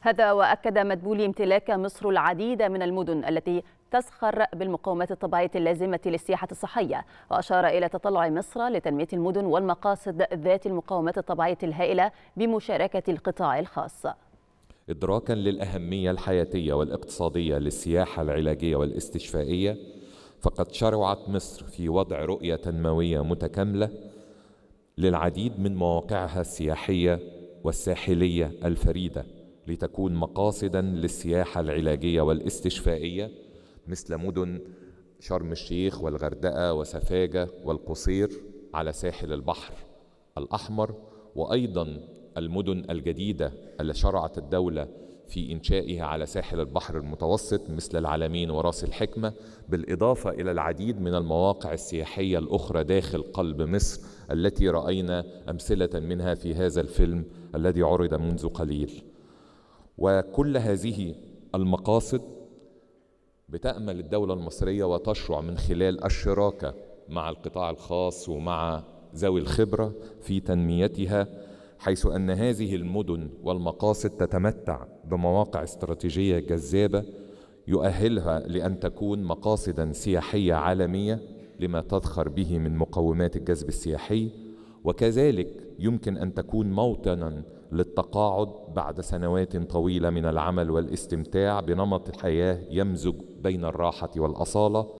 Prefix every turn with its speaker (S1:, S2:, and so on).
S1: هذا وأكد مدبولي امتلاك مصر العديد من المدن التي تسخر بالمقومات الطبيعية اللازمة للسياحة الصحية وأشار إلى تطلع مصر لتنمية المدن والمقاصد ذات المقومات الطبيعية الهائلة بمشاركة القطاع الخاص
S2: إدراكا للأهمية الحياتية والاقتصادية للسياحة العلاجية والاستشفائية فقد شرعت مصر في وضع رؤية تنموية متكاملة للعديد من مواقعها السياحية والساحلية الفريدة لتكون مقاصدا للسياحة العلاجية والاستشفائية مثل مدن شرم الشيخ والغردقة وسفاجة والقصير على ساحل البحر الأحمر وأيضا المدن الجديدة التي شرعت الدولة في إنشائها على ساحل البحر المتوسط مثل العلمين وراس الحكمة بالإضافة إلى العديد من المواقع السياحية الأخرى داخل قلب مصر التي رأينا أمثلة منها في هذا الفيلم الذي عرض منذ قليل وكل هذه المقاصد بتأمل الدولة المصرية وتشرع من خلال الشراكة مع القطاع الخاص ومع ذوي الخبرة في تنميتها حيث أن هذه المدن والمقاصد تتمتع بمواقع استراتيجية جذابة يؤهلها لأن تكون مقاصدا سياحية عالمية لما تذخر به من مقومات الجذب السياحي وكذلك يمكن أن تكون موطنا للتقاعد بعد سنوات طويله من العمل والاستمتاع بنمط حياه يمزج بين الراحه والاصاله